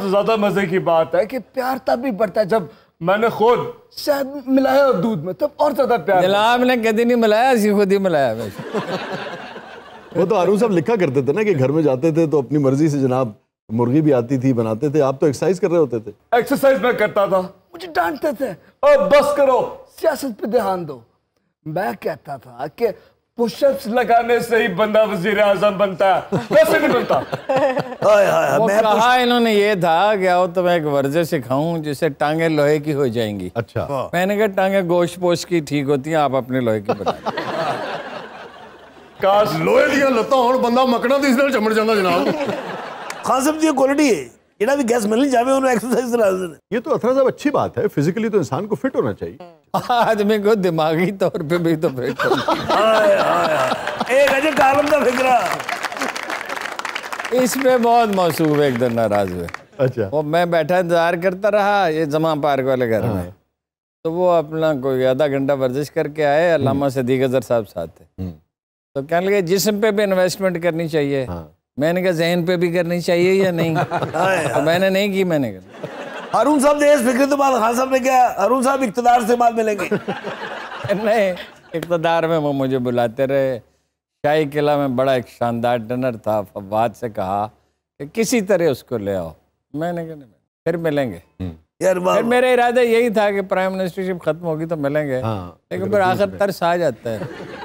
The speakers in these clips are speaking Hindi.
ज्यादा मजे की बात है कि प्यार तब भी बढ़ता है जब मैंने खुद शायद मिलाया और दूध में तब और ज्यादा प्यार मिला मैंने कभी नहीं मिलाया इसी खुद ही मिलाया वो तो आरू साहब लिखा करते थे ना कि घर में जाते थे तो अपनी मर्जी से जनाब मुर्गी भी आती थी बनाते थे आप तो एक्सरसाइज कर रहे होते थे एक्सरसाइज मैं करता था मुझे डांटते थे और बस करो सियासत पे ध्यान दो मैं कहता था कि पुशअप्स लगाने से ही बंदा वजीर आजम बनता है वैसे नहीं बनता हाय हाय मैं तो- कहा इन्होंने ये था कि आओ तो मैं एक वर्जिश सिखाऊं जिससे टांगे लोहे की हो जाएंगी अच्छा हाँ। मैंने कहा टांगे गोश पोश की ठीक होती हैं आप अपने लोहे की बना ਕਾਸ਼ लोहे दिया लता और बंदा ਮੱਕਣਾ तो ਇਸ चमड़ जाता जनाब खासम ਖਾਨ क्वालिटी है इना भी गैस मिलनी जावे उन्हें एक्सरसाइज करा देने ये तो अथरा साहब अच्छी बात है फिजिकली तो इंसान को फिट होना चाहिए आदमी को दिमागी तौर पे भी तो फिट एक अजय कालम का फिक्रा इस बहुत मौसू एक दिन नाराज हुए अच्छा और मैं बैठा इंतजार करता रहा ये जमा पार्क वाले घर में हाँ। तो वो अपना कोई आधा घंटा वर्जिश करके आए अलामा हम्म। सदीक अजहर साहब साथ थे हम्म। तो कहने लगे जिसम पे भी इन्वेस्टमेंट करनी चाहिए हाँ। मैंने कहा जहन पे भी करनी चाहिए या नहीं हाँ तो मैंने नहीं की मैंने कहा अरुण साहब ने फिक्र तो बाद खान साहब ने क्या अरुण साहब इकतदार से बात मिलेंगे नहीं इकतदार में वो मुझे बुलाते रहे शाही किला में बड़ा एक शानदार डिनर था फवाद से कहा कि किसी तरह उसको ले आओ मैंने कहा फिर मिलेंगे हम्म। यार फिर मेरा इरादा यही था कि प्राइम मिनिस्टरशिप खत्म होगी तो मिलेंगे हाँ, लेकिन फिर आखिर तरस आ जाता है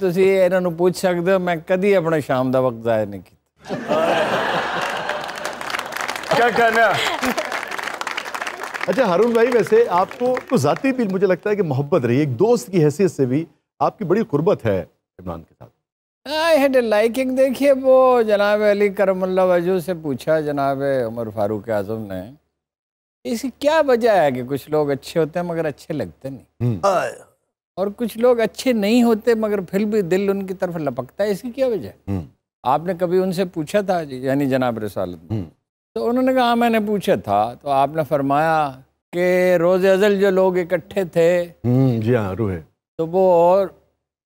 ਤੁਸੀਂ ਇਹਨਾਂ ਨੂੰ ਪੁੱਛ ਸਕਦੇ ਹੋ ਮੈਂ ਕਦੀ ਆਪਣਾ ਸ਼ਾਮ ਦਾ ਵਕਤ ਜ਼ਾਇਆ ਨਹੀਂ ਕੀਤਾ ਕੀ ਕਹਿਣਾ अच्छा हारून भाई वैसे आपको तो जाती भी मुझे लगता है कि मोहब्बत रही एक दोस्त की हैसियत से भी आपकी बड़ी कुर्बत है इमरान के साथ आई हैड लाइकिंग देखिए वो जनाब अली करमल्ला वजू से पूछा जनाब उमर फारूक आजम ने इसकी क्या वजह है कि कुछ लोग अच्छे होते हैं मगर अच्छे लगते नहीं हम्म। हाँ। और कुछ लोग अच्छे नहीं होते मगर फिर भी दिल उनकी तरफ लपकता है इसकी क्या वजह हम्म। आपने कभी उनसे पूछा था यानी जनाब रसाल हम्म। तो उन्होंने कहा हाँ, मैंने पूछा था तो आपने फरमाया कि रोज़ अजल जो लोग इकट्ठे थे जी हाँ रूहे तो वो और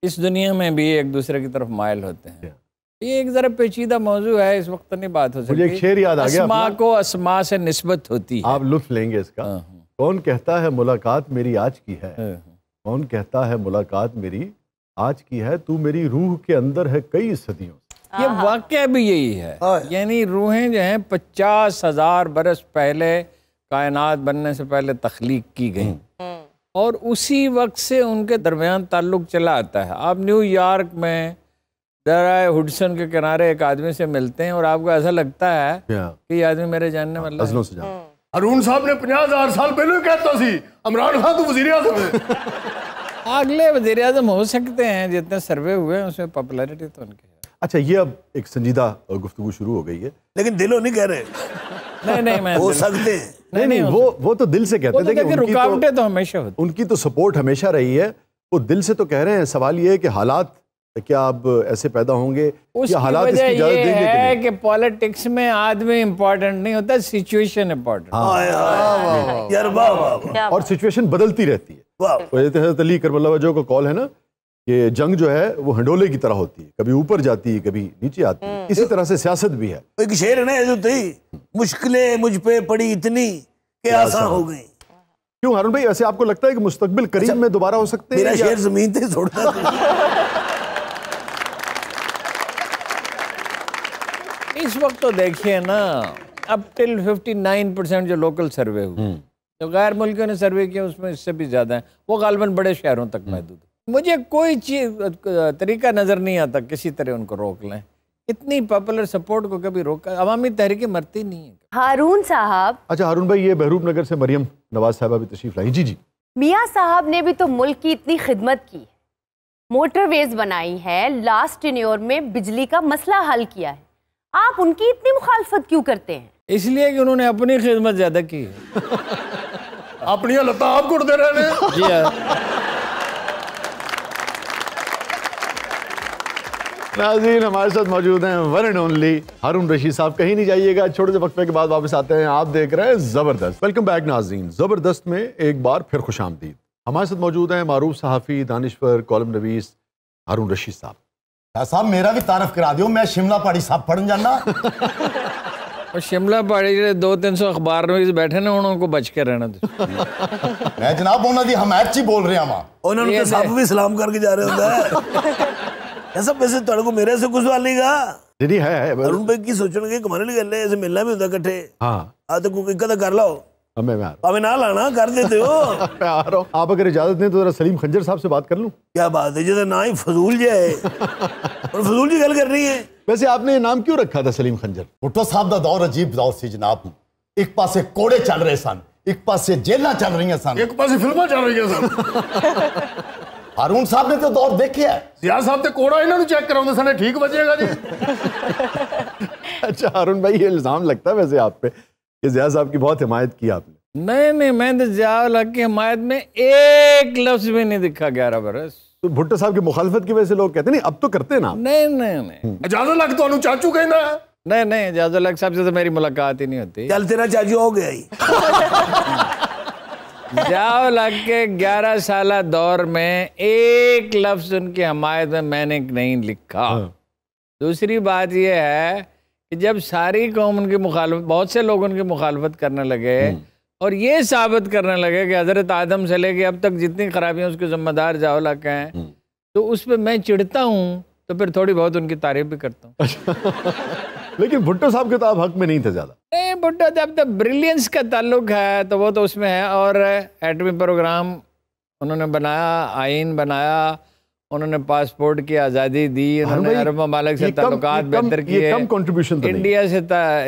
इस दुनिया में भी एक दूसरे की तरफ मायल होते हैं ये एक ज़रा पेचीदा मौजू है इस वक्त नहीं बात हो सकती मुझे एक शेर याद आ गया अस्मा को अस्मा से नस्बत होती है आप लुत्फ लेंगे इसका हाँ। कौन कहता है मुलाकात मेरी आज की है हाँ। कौन कहता है मुलाकात मेरी आज की है तू मेरी रूह के अंदर है कई सदियों ये वाक्य भी यही है हाँ। यानी रूहें जो हैं पचास हज़ार बरस पहले कायनात बनने से पहले तख्लीक की गई हम्म। हम्म। और उसी वक्त से उनके दरमियान ताल्लुक चला आता है आप न्यूयॉर्क में इधर आए हुडसन के किनारे एक आदमी से मिलते हैं और आपको ऐसा लगता है कि ये आदमी मेरे जानने वाले hmm. अरुण साहब ने हजार साल पहले कहता सी इमरान खान तो वजीर आजम है अगले वजीर आजम हो सकते हैं जितने सर्वे हुए हैं उसमें पॉपुलरिटी तो उनकी है अच्छा ये अब एक संजीदा गुफ्तु शुरू हो गई है लेकिन दिलो नहीं कह रहे नहीं नहीं मैं हो सकते हैं नहीं नहीं वो वो तो दिल से कहते तो हैं कि तो- रुकावटें तो हमेशा होती उनकी तो सपोर्ट हमेशा रही है वो दिल से तो कह रहे हैं सवाल ये है कि हालात तो क्या आप ऐसे पैदा होंगे हालात है कि पॉलिटिक्स में आदमी इम्पोर्टेंट नहीं होता सिचुएशन इम्पोर्टेंट हाँ। हाँ, हाँ, और सिचुएशन बदलती रहती है तो जो का कॉल है ना कि जंग जो है वो हंडोले की तरह होती है कभी ऊपर जाती है कभी नीचे आती है हम्म। इसी तरह से सियासत भी है एक शेर ने जो थी मुश्किलें मुझ पे पड़ी इतनी कि आसान हो गई क्यों हारून भाई ऐसे आपको लगता है कि मुस्तकबिल करीब अच्छा, में दोबारा हो सकते हैं मेरा शेर जमीन छोड़ता इस वक्त तो देखिए ना अब टिल 59 परसेंट जो लोकल सर्वे हुए हम्म। तो गैर मुल्कियों ने सर्वे किया उसमें इससे भी ज़्यादा है वो गालबन बड़े शहरों तक हम्म। महदूद है मुझे कोई चीज तरीका नज़र नहीं आता किसी तरह उनको रोक लें इतनी पॉपुलर सपोर्ट को कभी रोका अवामी तहरीकें मरती नहीं है हारून साहब अच्छा हारून भाई ये बहरूप नगर से मरियम नवाज साहब अभी तशरीफ लाई जी जी मियाँ साहब ने भी तो मुल्क की इतनी खिदमत की मोटरवेज बनाई है लास्ट इन में बिजली का मसला हल किया है आप उनकी इतनी मुखालफत क्यों करते हैं इसलिए कि उन्होंने अपनी खिदमत ज्यादा की अपनी लता आप रहने जी हाँ। नाजीन हमारे साथ मौजूद हैं one and only Haroon Rashid sahab कहीं नहीं जाइएगा छोटे से वक्त के बाद वापस आते हैं आप देख रहे हैं जबरदस्त वेलकम बैक नाजीन जबरदस्त में एक बार फिर खुश आमदी हमारे साथ मौजूद हैं मारूफ सहाफ़ी दानश्वर कॉलम नवीस हारून रशीद साहब साहब मेरा भी तारफ करा दियो मैं शिमला पहाड़ी साहब पढ़न जाना शिमला पहाड़ी जो दो तीन सौ अखबार में बैठे ने उन्होंने बच के रहना मैं जनाब उन्होंने हमायत ची बोल रहा वहां उन्होंने सब भी सलाम करके जा रहे होता ऐसा वैसे तेरे तो को मेरे से कुछ वाली का ਜਿਹੜੀ ਹੈ ਅਰੁਣ ਬੇਗ ਕੀ ਸੋਚਣਗੇ ਕਮਾਣੇ ਵਾਲੀ ਗੱਲ ਹੈ ਐਸੇ ਮਿਲਣਾ ਵੀ ਹੁੰਦਾ ਇਕੱਠੇ ਹਾਂ ਆ ਤਾਂ ਕੋਈ ਇੱਕ मैं आ ना लाना कर देते हो मैं आ रहा हूँ आप अगर इजाज़त दें तो ज़रा सलीम खंजर साहब से बात कर लूँ क्या बात है जैसे तो ना ही फजूल और फजूल गल है वैसे आपने नाम क्यों रखा था सलीम खंजर भुट्टो साहब का दौर अजीब दौर से जनाब एक कोड़े चल रहे सन एक चल रही सन एक चल रही सन हारून साहब ने तो दौर देखे साहब तो कोड़ा चेक करा ठीक बचेगा जी अच्छा हारून भाई ये इल्ज़ाम लगता है वैसे आप पे कि जिया साहब की बहुत हिमायत की आपने नहीं नहीं मैं तो जिया की हिमायत में एक लफ्ज भी नहीं दिखा ग्यारह बरस तो भुट्टो साहब की मुखालफत की वजह से लोग कहते नहीं अब तो करते ना नहीं नहीं नहीं हम्म। इजाजत लग तो चाचू कहना नहीं नहीं इजाजत लग साहब से तो मेरी मुलाकात ही नहीं होती चल तेरा चाचू हो गया ही जाओ लग के ग्यारह साल दौर में एक लफ्ज उनकी हमायत में मैंने नहीं लिखा हाँ। दूसरी बात यह है कि जब सारी कौम उनकी मुखालफत बहुत से लोग उनकी मुखालफत करने लगे हम्म। और ये साबित करने लगे कि हज़रत आदम से लेके अब तक जितनी खराबियाँ उसके ज़िम्मेदार जावला के हैं हम्म। तो उस पर मैं चिढ़ता हूँ तो फिर थोड़ी बहुत उनकी तारीफ भी करता हूँ अच्छा। लेकिन भुट्टो साहब के तो आप हक में नहीं थे ज्यादा नहीं भुट्टो जब तक ब्रिलियंस का ताल्लुक है तो वो तो उसमें है और एटमी प्रोग्राम उन्होंने बनाया आइन बनाया उन्होंने पासपोर्ट की आज़ादी दी हाँ उन्होंने अरब से बेहतर किए कंट्रीब्यूशन तो इंडिया से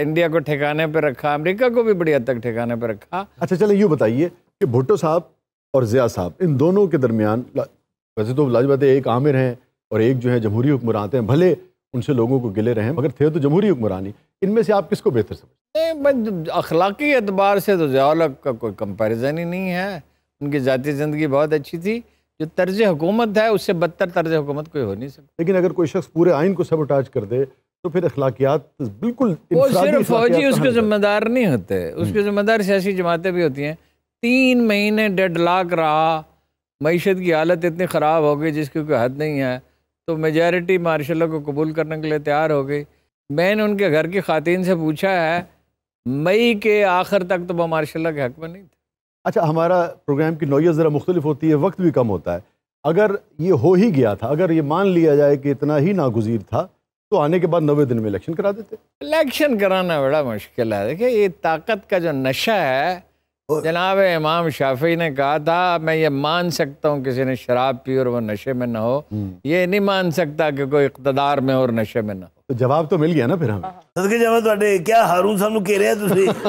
इंडिया को ठिकाने पर रखा अमेरिका को भी बड़ी हद तक ठिकाने पर रखा अच्छा चले यूँ बताइए कि भुट्टो साहब और ज़िया साहब इन दोनों के दरमियान वैसे तो लाजबात है एक आमिर हैं और एक जो है जमहूरी हुक्मरान हैं भले उनसे लोगों को गिले रहे हैं मगर थे तो जमहूरी हुक्मरानी इनमें से आप किसको बेहतर समझते अखलाकी एतबार से तो ज़ियालक का कोई कंपेरिजन ही नहीं है उनकी ज़ाती ज़िंदगी बहुत अच्छी थी जो तर्ज हुकूमत है उससे बदतर तर्ज हुकूमत कोई हो नहीं सकता लेकिन अगर कोई शख्स पूरे आइन को सबोटाज कर दे तो फिर अखलाकियात बिल्कुल वो सिर्फ फौजी उसके जिम्मेदार नहीं होते हम्म। उसके जिम्मेदार सियासी जमातें भी होती हैं तीन महीने डेढ़ लाख रहा मीशत की हालत इतनी ख़राब हो गई जिसकी कोई हद नहीं है तो मेजॉरिटी मार्शलों को कबूल करने के लिए तैयार हो गई मैंने उनके घर की खातिन से पूछा है मई के आखिर तक तो वह मार्शल के हक में नहीं थे अच्छा हमारा प्रोग्राम की नौीयत ज़रा मुख्तलिफ होती है वक्त भी कम होता है अगर ये हो ही गया था अगर ये मान लिया जाए कि इतना ही नागुजीर था तो आने के बाद नवे दिन में इलेक्शन करा देते इलेक्शन कराना बड़ा मुश्किल है देखिए ये ताकत का जो नशा है जनाब इमाम शाफी ने कहा था मैं ये मान सकता हूँ किसी ने शराब पी और वो नशे में ना हो हम्म। ये नहीं मान सकता कि कोई इकतदार में और नशे में ना हो तो जवाब तो मिल गया ना फिर हमें तो क्या हारून सामू कह रहे हैं